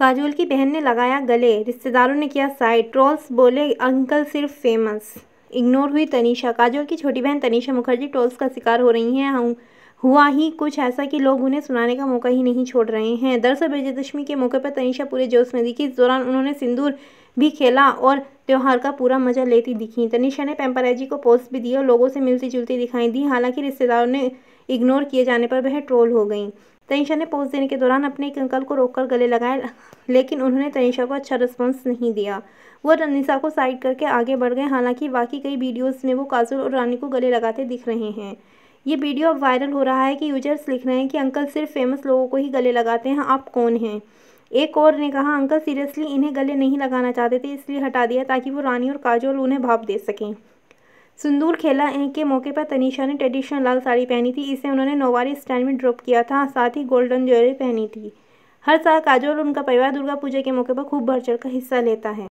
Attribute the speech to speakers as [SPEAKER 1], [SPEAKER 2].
[SPEAKER 1] काजोल की बहन ने लगाया गले रिश्तेदारों ने किया साइड ट्रोल्स बोले अंकल सिर्फ फेमस इग्नोर हुई तनीषा काजोल की छोटी बहन तनीषा मुखर्जी ट्रोल्स का शिकार हो रही हैं हुआ ही कुछ ऐसा कि लोग उन्हें सुनाने का मौका ही नहीं छोड़ रहे हैं दरअसल विजयदशमी के मौके पर तनीषा पूरे जोश में दिखी इस दौरान उन्होंने सिंदूर भी खेला और त्यौहार का पूरा मजा लेती दिखी तनीषा ने पेम्पराजी को पोस्ट भी दी और लोगों से मिलती जुलती दिखाई दी हालांकि रिश्तेदारों ने इग्नोर किए जाने पर वह ट्रोल हो गई तनिषा ने पोस्ट देने के दौरान अपने एक अंकल को रोककर गले लगाए लेकिन उन्होंने तनिषा को अच्छा रिस्पॉन्स नहीं दिया वो रनिसा को साइड करके आगे बढ़ गए हालांकि बाकी कई वीडियोस में वो काजुल और रानी को गले लगाते दिख रहे हैं ये वीडियो अब वायरल हो रहा है कि यूजर्स लिख रहे हैं कि अंकल सिर्फ फेमस लोगों को ही गले लगाते हैं आप कौन हैं एक और ने कहा अंकल सीरियसली इन्हें गले नहीं लगाना चाहते थे इसलिए हटा दिया ताकि वो रानी और काजुल उन्हें भाप दे सकें सिंदूर खेला के मौके पर तनिषा ने ट्रेडिशनल लाल साड़ी पहनी थी इसे उन्होंने नोवारी स्टैंड में ड्रॉप किया था साथ ही गोल्डन ज्वेलरी पहनी थी हर साल काजोल और उनका परिवार दुर्गा पूजा के मौके पर खूब बढ़ चढ़ का हिस्सा लेता है